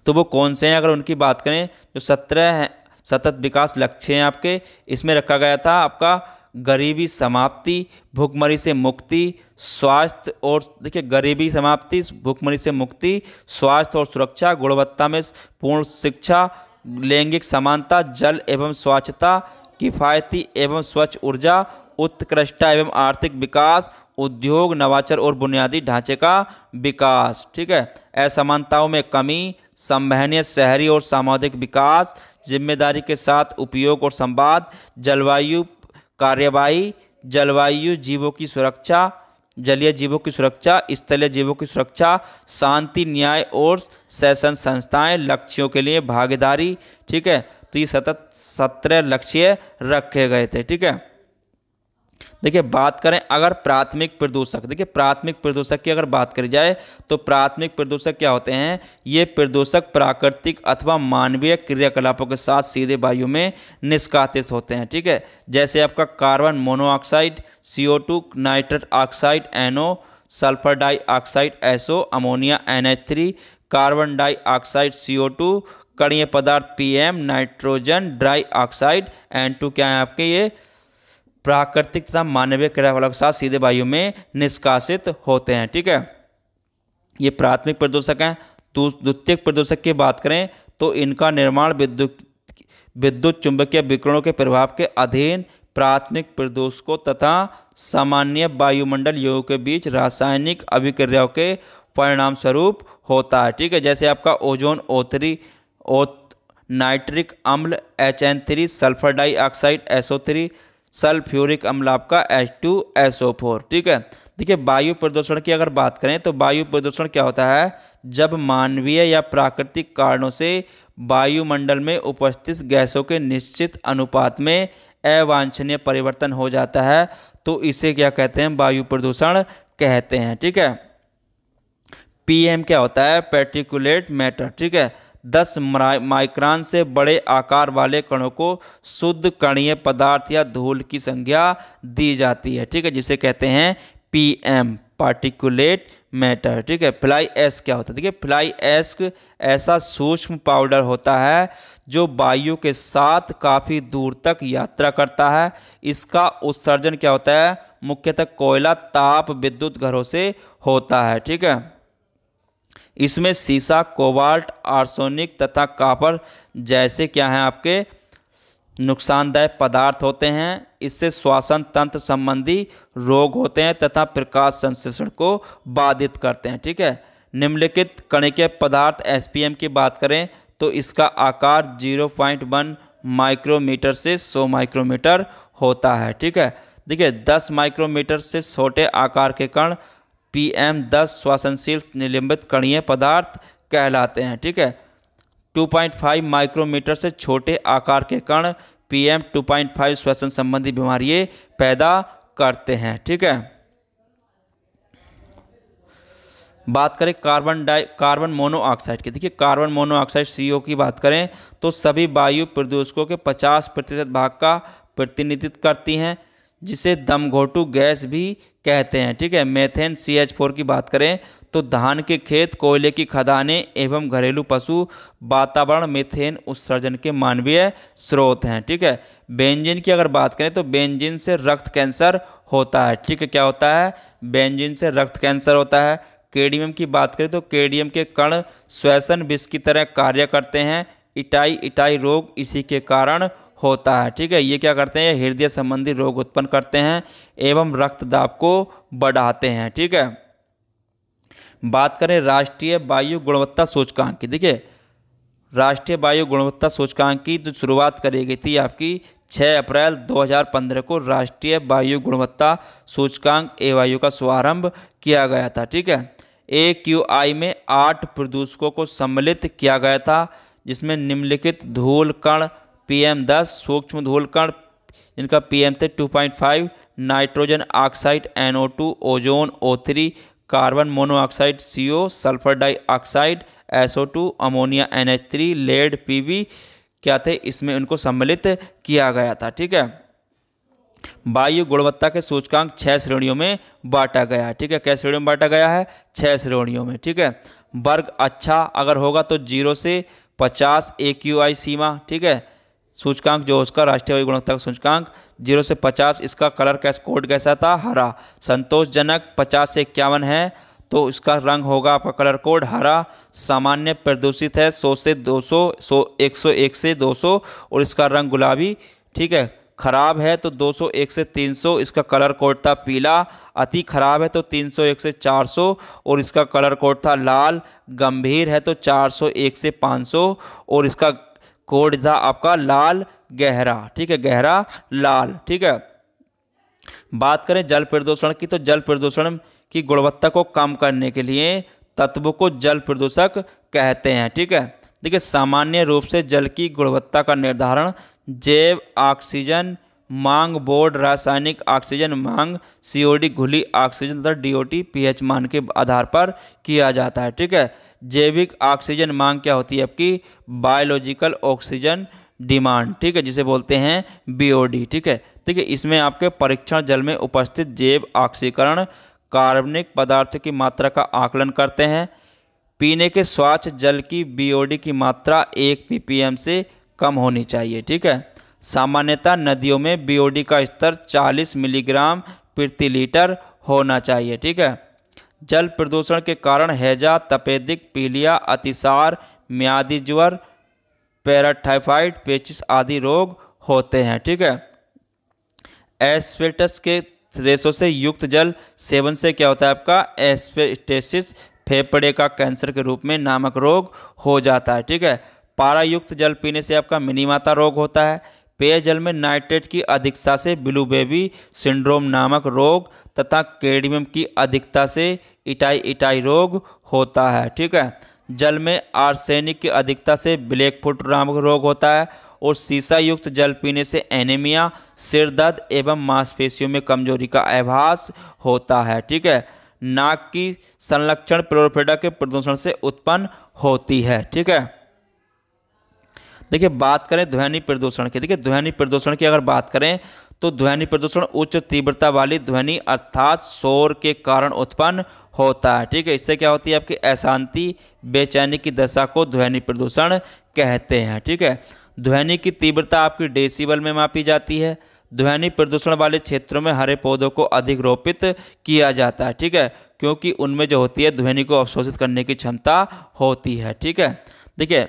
तो वो कौन से हैं अगर उनकी बात करें जो सत्रह हैं सतत विकास लक्ष्य हैं आपके इसमें रखा गया था आपका गरीबी समाप्ति भुखमरी से मुक्ति स्वास्थ्य और देखिए गरीबी समाप्ति भुखमरी से मुक्ति स्वास्थ्य और सुरक्षा गुणवत्ता में पूर्ण शिक्षा लैंगिक समानता जल एवं स्वच्छता किफ़ायती एवं स्वच्छ ऊर्जा उत्कृष्टता एवं आर्थिक विकास उद्योग नवाचार और बुनियादी ढांचे का विकास ठीक है असमानताओं में कमी संवहनीय शहरी और सामाजिक विकास जिम्मेदारी के साथ उपयोग और संवाद जलवायु कार्यवाही जलवायु जीवों की सुरक्षा जलीय जीवों की सुरक्षा स्थलीय जीवों की सुरक्षा शांति न्याय और सेशन संस्थाएं लक्ष्यों के लिए भागीदारी ठीक है तो ये सतत सत्रह लक्ष्य रखे गए थे ठीक है देखिए बात करें अगर प्राथमिक प्रदूषक देखिए प्राथमिक प्रदूषक की अगर बात करी जाए तो प्राथमिक प्रदूषक क्या होते हैं ये प्रदूषक प्राकृतिक अथवा मानवीय क्रियाकलापों के साथ सीधे वायु में निष्कासित होते हैं ठीक है जैसे आपका carbon monoxide O two nitrate oxide N O sulphur dioxide S O ammonia N three carbon dioxide O two कणीय पदार्थ M nitrogen dry oxide N two क्या है आपके ये प्राकृतिक तथा मानवीय क्रियाकलाप के साथ सीधे वायु में निष्कासित होते हैं ठीक है ये प्राथमिक प्रदूषक हैं द्वितीयक प्रदूषक की बात करें तो इनका निर्माण विद्युत विद्युत चुंबकीय विकिरणों के प्रभाव के अधीन प्राथमिक प्रदूषकों तथा सामान्य वायुमंडल योगों के बीच रासायनिक अभिक्रियाओं के परिणाम स्वरूप होता है ठीक है जैसे आपका ओजोन ओथरी ओ नाइट्रिक अम्ल H N three sulphur dioxide S O three sulphuric अम्ल आपका H2SO4 ठीक है देखिए वायु प्रदूषण की अगर बात करें तो वायु प्रदूषण क्या होता है जब मानवीय या प्राकृतिक कारणों से वायुमंडल में उपस्थित गैसों के निश्चित अनुपात में अवांछनीय परिवर्तन हो जाता है तो इसे क्या कहते हैं वायु प्रदूषण कहते हैं ठीक है पीएम क्या होता है पेट्रिकुलेट मैटर ठीक है दस माइक्रॉन से बड़े आकार वाले कणों को शुद्ध कणीय पदार्थ या धूल की संज्ञा दी जाती है ठीक है जिसे कहते हैं पीएम पार्टिकुलेट मैटर ठीक है फ्लाई एस्क क्या होता है देखिए फ्लाई एस्क ऐसा सूक्ष्म पाउडर होता है जो वायु के साथ काफ़ी दूर तक यात्रा करता है इसका उत्सर्जन क्या होता है मुख्यतः कोयला ताप विद्युत घरों से होता है ठीक है इसमें सीसा कोबाल्ट आर्सोनिक तथा कापर जैसे क्या हैं आपके नुकसानदायक पदार्थ होते हैं इससे श्वासन तंत्र संबंधी रोग होते हैं तथा प्रकाश संश्लेषण को बाधित करते हैं ठीक है निम्नलिखित कणिकीय पदार्थ एस की बात करें तो इसका आकार जीरो पॉइंट वन माइक्रोमीटर से सौ माइक्रोमीटर होता है ठीक है देखिए दस माइक्रोमीटर से छोटे आकार के कण पी एम दस श्वासनशील निलंबित कणीय पदार्थ कहलाते हैं ठीक है 2.5 माइक्रोमीटर से छोटे आकार के कण P M two point five श्वसन संबंधी बीमारियाँ पैदा करते हैं ठीक है बात करें कार्बन डाइ कार्बन मोनोऑक्साइड की देखिए कार्बन मोनोऑक्साइड सीओ की बात करें तो सभी वायु प्रदूषकों के 50 प्रतिशत भाग का प्रतिनिधित्व करती हैं जिसे दमघोटू गैस भी कहते हैं ठीक है मेथेन सी एच फोर की बात करें तो धान के खेत कोयले की खदानें एवं घरेलू पशु वातावरण मेथेन उत्सर्जन के मानवीय स्रोत हैं ठीक है बेंजिन की अगर बात करें तो बेंजिन से रक्त कैंसर होता है ठीक है क्या होता है बेंजिन से रक्त कैंसर होता है केडीएम की बात करें तो केडीएम के कण श्वसन विष की तरह कार्य करते हैं इटाई इटाई रोग इसी के कारण होता है ठीक है ये क्या करते हैं हृदय संबंधी रोग उत्पन्न करते हैं एवं रक्तदाब को बढ़ाते हैं ठीक है बात करें राष्ट्रीय वायु गुणवत्ता सूचकांक की देखिए राष्ट्रीय वायु गुणवत्ता सूचकांक की जो शुरुआत करी गई थी आपकी 6 अप्रैल 2015 को राष्ट्रीय वायु गुणवत्ता सूचकांक ए वायु का शुभारंभ किया गया था ठीक है ए क्यू आई में आठ प्रदूषकों को सम्मिलित किया गया था जिसमें निम्नलिखित धूल कण पीएम दस सूक्ष्म धूलकण जिनका पीएम थे 2.5 nitrogen oxide NO2 ozone O3 carbon monoxide CO sulphur dioxide SO2 ammonia NH3 lead P B क्या थे इसमें उनको सम्मिलित किया गया था ठीक है वायु गुणवत्ता के सूचकांक छः श्रेणियों में बांटा गया है ठीक है क्या श्रेणियों में बांटा गया है छः श्रेणियों में ठीक है वर्ग अच्छा अगर होगा तो जीरो से पचास ए क्यू आई सीमा ठीक है सूचकांक जो उसका राष्ट्रीय वायु गुणवत्ता का सूचकांक जीरो से पचास इसका कलर कैस कोड कैसा था हरा संतोषजनक पचास से इक्यावन है तो इसका रंग होगा आपका कलर कोड हरा सामान्य प्रदूषित है सौ से दो सौ सौ एक सौ एक से दो सौ और इसका रंग गुलाबी ठीक है खराब है तो 201 से 300 इसका कलर कोड था पीला अति खराब है तो 301 से 400 और इसका कलर कोड था लाल गंभीर है तो 401 से 500 और इसका कोड था आपका लाल गहरा ठीक है गहरा लाल ठीक है बात करें जल प्रदूषण की तो जल प्रदूषण की गुणवत्ता को कम करने के लिए तत्वों को जल प्रदूषक कहते हैं ठीक है देखिए सामान्य रूप से जल की गुणवत्ता का निर्धारण जैव ऑक्सीजन मांग बोर्ड रासायनिक ऑक्सीजन मांग सीओडी घुली ऑक्सीजन तथा डीओटी पीएच मान के आधार पर किया जाता है ठीक है जैविक ऑक्सीजन मांग क्या होती है आपकी बायोलॉजिकल ऑक्सीजन डिमांड ठीक है जिसे बोलते हैं बीओडी ठीक है ठीक है इसमें आपके परीक्षण जल में उपस्थित जैव ऑक्सीकरण कार्बनिक पदार्थ की मात्रा का आकलन करते हैं पीने के स्वच्छ जल की बीओडी की मात्रा एक पीपीएम से कम होनी चाहिए ठीक है सामान्यतः नदियों में बीओडी का स्तर 40 मिलीग्राम प्रति लीटर होना चाहिए ठीक है जल प्रदूषण के कारण हैजा तपेदिक पीलिया अतिसार म्यादी ज्वर पैराटाइफाइड पेचिस आदि रोग होते हैं ठीक है एस्पेटस के रेशों से युक्त जल सेवन से क्या होता है आपका एस्पेटेसिस फेफड़े का कैंसर के रूप में नामक रोग हो जाता है ठीक है पारायुक्त जल पीने से आपका मिनीमाता रोग होता है पेयजल में नाइट्रेट की अधिकता से ब्लू बेबी सिंड्रोम नामक रोग तथा कैडमियम की अधिकता से इटाई इटाई रोग होता है ठीक है जल में आर्सेनिक की अधिकता से ब्लैक फुट नामक रोग होता है और सीसा युक्त जल पीने से एनीमिया सिर दर्द एवं मांसपेशियों में कमजोरी का आभास होता है ठीक है नाक की संरक्षण प्लोरोफेडा के प्रदूषण से उत्पन्न होती है ठीक है देखिए बात करें ध्वनि प्रदूषण की देखिए ध्वनि प्रदूषण की अगर बात करें तो ध्वनि प्रदूषण उच्च तीव्रता वाली ध्वनि अर्थात शोर के कारण उत्पन्न होता है ठीक है इससे क्या होती है आपकी अशांति बेचैनी की दशा को ध्वनि प्रदूषण कहते हैं ठीक है ध्वनि की तीव्रता आपकी डेसिबल में मापी जाती है ध्वनि प्रदूषण वाले क्षेत्रों में हरे पौधों को अधिक रोपित किया जाता है ठीक है क्योंकि उनमें जो होती है ध्वनि को अवशोषित करने की क्षमता होती है ठीक है देखिए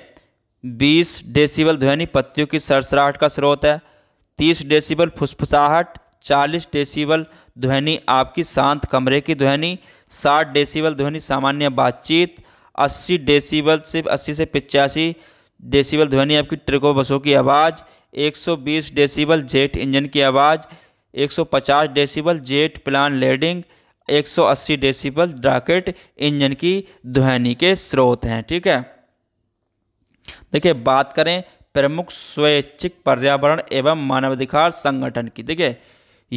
बीस डेसिबल ध्वनि पत्तियों की सरसराहट का स्रोत है तीस डेसिबल फुसफुसाहट चालीस डेसिबल ध्वनि आपकी शांत कमरे की ध्वनि साठ डेसिबल ध्वनि सामान्य बातचीत अस्सी डेसिबल से अस्सी से पिचासी डेसिबल ध्वनि आपकी ट्रिको बसों की आवाज़ 120 डेसिबल जेट इंजन की आवाज़ 150 decibel jet plane landing 180 decibel the rocket engine की ध्वनि के स्रोत हैं ठीक है देखिए बात करें प्रमुख स्वैच्छिक पर्यावरण एवं मानवाधिकार संगठन की देखिए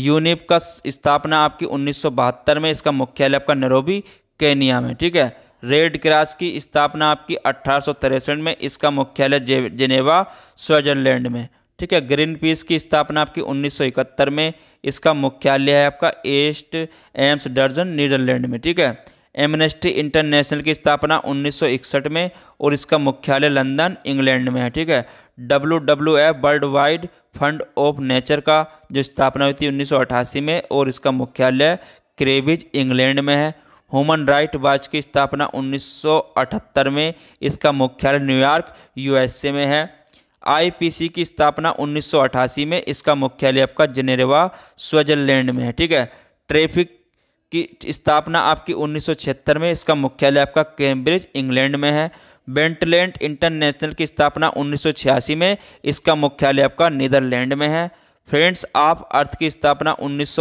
यूनिप का स्थापना आपकी उन्नीस में इसका मुख्यालय आपका नरोबी केनिया में ठीक है रेड क्रॉस की स्थापना आपकी अठारह में इसका मुख्यालय जेनेवा स्विट्जरलैंड में ठीक है ग्रीन पीस की स्थापना आपकी 1971 में इसका मुख्यालय है आपका ईस्ट एम्स डर्जन नीदरलैंड में ठीक है एमनेस्टी इंटरनेशनल की स्थापना 1961 में और इसका मुख्यालय लंदन इंग्लैंड में है ठीक है W W F world wide fund of nature का जो स्थापना हुई थी 1988 में और इसका मुख्यालय क्रेविज इंग्लैंड में है ह्यूमन राइट वॉच की स्थापना 1978 में इसका मुख्यालय न्यूयॉर्क यूएसए में है आईपीसी की स्थापना 1988 में इसका मुख्यालय आपका जेनेरवा स्विट्जरलैंड में है ठीक है ट्रैफिक की स्थापना आपकी 1976 में इसका मुख्यालय आपका कैम्ब्रिज इंग्लैंड में है बेंटलैंड इंटरनेशनल की स्थापना 1986 में इसका मुख्यालय आपका नीदरलैंड में है फ्रेंड्स ऑफ अर्थ की स्थापना उन्नीस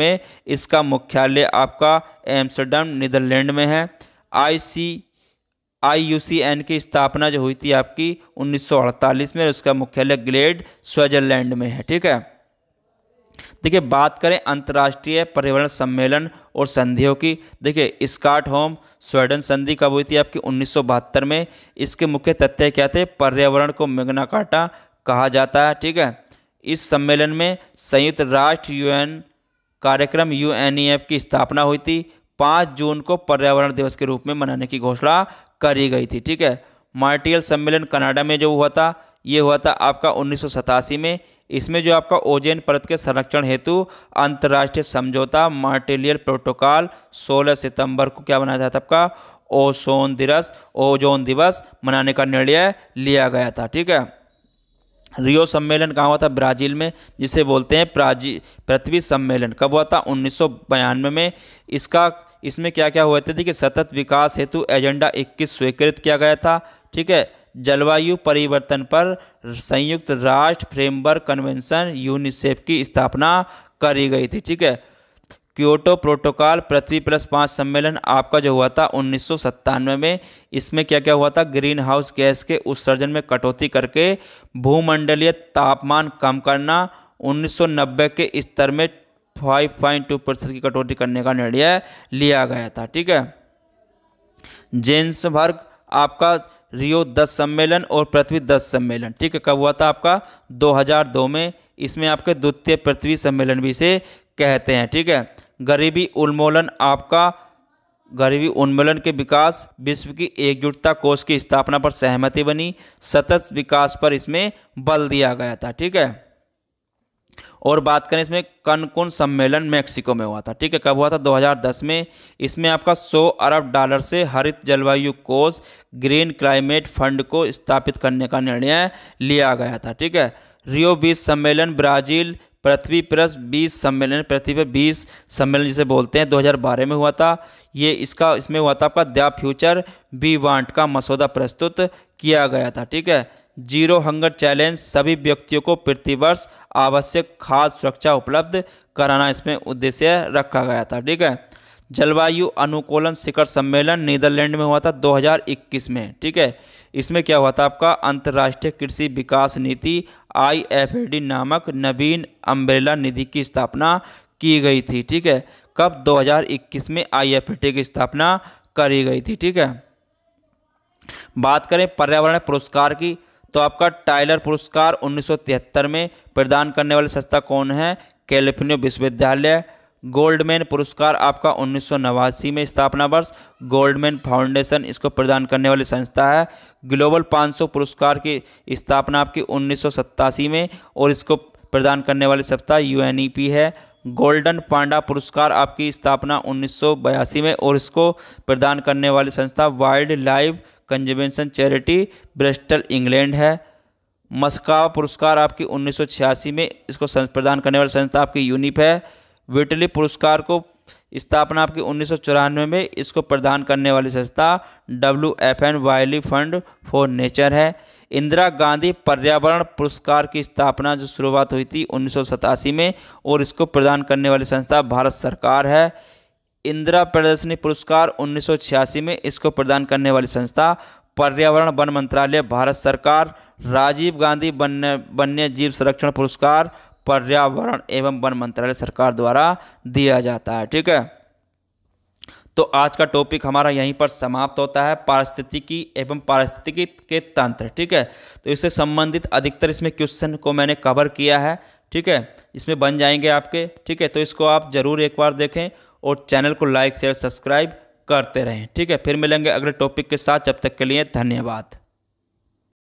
में इसका मुख्यालय आपका एम्स्टर्डम नीदरलैंड में है आईसी आईयूसीएन की स्थापना जो हुई थी आपकी 1948 में उसका मुख्यालय ग्लेड स्विट्जरलैंड में है ठीक है देखिए बात करें अंतर्राष्ट्रीय पर्यावरण सम्मेलन और संधियों की देखिए स्काट होम स्वेडन संधि कब हुई थी आपकी उन्नीस में इसके मुख्य तथ्य क्या थे पर्यावरण को मेघना काटा कहा जाता है ठीक है इस सम्मेलन में संयुक्त राष्ट्र यूएन कार्यक्रम यू की स्थापना हुई थी पाँच जून को पर्यावरण दिवस के रूप में मनाने की घोषणा करी गई थी ठीक है मार्टियल सम्मेलन कनाडा में जो हुआ था ये हुआ था आपका उन्नीस में इसमें जो आपका ओजेन परत के संरक्षण हेतु अंतर्राष्ट्रीय समझौता मार्टेलियर प्रोटोकॉल 16 सितंबर को क्या बनाया था आपका ओसोन दिवस ओजोन दिवस मनाने का निर्णय लिया गया था ठीक है रियो सम्मेलन कहाँ हुआ था ब्राज़ील में जिसे बोलते हैं प्राजी पृथ्वी सम्मेलन कब हुआ था उन्नीस में इसका इसमें क्या क्या हुआ थे कि सतत विकास हेतु एजेंडा 21 स्वीकृत किया गया था ठीक है जलवायु परिवर्तन पर संयुक्त राष्ट्र फ्रेमवर्क कन्वेंशन यूनिसेफ की स्थापना करी गई थी ठीक है क्योटो प्रोटोकॉल पृथ्वी प्लस पाँच सम्मेलन आपका जो हुआ था उन्नीस में इसमें क्या क्या हुआ था ग्रीन हाउस गैस के उत्सर्जन में कटौती करके भूमंडलीय तापमान कम करना 1990 के स्तर में 5.2 प्रतिशत की कटौती करने का निर्णय लिया गया था ठीक है जेन्सबर्ग आपका रियो दस सम्मेलन और पृथ्वी दस सम्मेलन ठीक है कब हुआ था आपका 2002 में इसमें आपके द्वितीय पृथ्वी सम्मेलन भी से कहते हैं ठीक है गरीबी उन्मूलन आपका गरीबी उन्मूलन के विकास विश्व की एकजुटता कोष की स्थापना पर सहमति बनी सतत विकास पर इसमें बल दिया गया था ठीक है और बात करें इसमें कनकुन सम्मेलन मेक्सिको में हुआ था ठीक है कब हुआ था 2010 में इसमें आपका 100 अरब डॉलर से हरित जलवायु कोष ग्रीन क्लाइमेट फंड को स्थापित करने का निर्णय लिया गया था ठीक है रियो बीस सम्मेलन ब्राज़ील पृथ्वी प्लस बीस सम्मेलन पृथ्वी पर बीस सम्मेलन जिसे बोलते हैं 2012 में हुआ था ये इसका इसमें हुआ था आपका द फ्यूचर बी वांट का मसौदा प्रस्तुत किया गया था ठीक है जीरो हंगर चैलेंज सभी व्यक्तियों को प्रतिवर्ष आवश्यक खाद्य सुरक्षा उपलब्ध कराना इसमें उद्देश्य रखा गया था ठीक है जलवायु अनुकूलन शिखर सम्मेलन नीदरलैंड में हुआ था 2021 में ठीक है इसमें क्या हुआ था आपका अंतर्राष्ट्रीय कृषि विकास नीति आई नामक नवीन अम्बेला निधि की स्थापना की गई थी ठीक है कब 2021 में आई की स्थापना करी गई थी ठीक है बात करें पर्यावरण पुरस्कार की तो आपका टाइलर पुरस्कार 1973 में प्रदान करने वाली संस्था कौन है कैलिफोर्निया विश्वविद्यालय गोल्डमैन पुरस्कार आपका उन्नीस में स्थापना वर्ष गोल्डमैन फाउंडेशन इसको प्रदान करने वाली संस्था है ग्लोबल 500 पुरस्कार की स्थापना आपकी उन्नीस में और इसको प्रदान करने वाली संस्था यूएनईपी है गोल्डन पांडा पुरस्कार आपकी स्थापना 1982 में और इसको प्रदान करने वाली संस्था wildlife conservation charity Bristol England है मस्कावा पुरस्कार आपकी 1986 में इसको प्रदान करने वाली संस्था आपकी यूनिप है विटली पुरस्कार को स्थापना आपकी उन्नीस में इसको प्रदान करने वाली संस्था डब्ल्यू एफ एन वायली फंड फॉर नेचर है इंदिरा गांधी पर्यावरण पुरस्कार की स्थापना जो शुरुआत हुई थी उन्नीस में और इसको प्रदान करने वाली संस्था भारत सरकार है इंदिरा प्रदर्शनी पुरस्कार उन्नीस में इसको प्रदान करने वाली संस्था पर्यावरण वन मंत्रालय भारत सरकार राजीव गांधी वन्य वन्य जीव संरक्षण पुरस्कार पर्यावरण एवं वन मंत्रालय सरकार द्वारा दिया जाता है ठीक है तो आज का टॉपिक हमारा यहीं पर समाप्त होता है पारिस्थितिकी एवं पारिस्थितिकी के तंत्र ठीक है तो इससे संबंधित अधिकतर इसमें क्वेश्चन को मैंने कवर किया है ठीक है इसमें बन जाएंगे आपके ठीक है तो इसको आप ज़रूर एक बार देखें और चैनल को लाइक शेयर सब्सक्राइब करते रहें ठीक है फिर मिलेंगे अगले टॉपिक के साथ जब तक के लिए धन्यवाद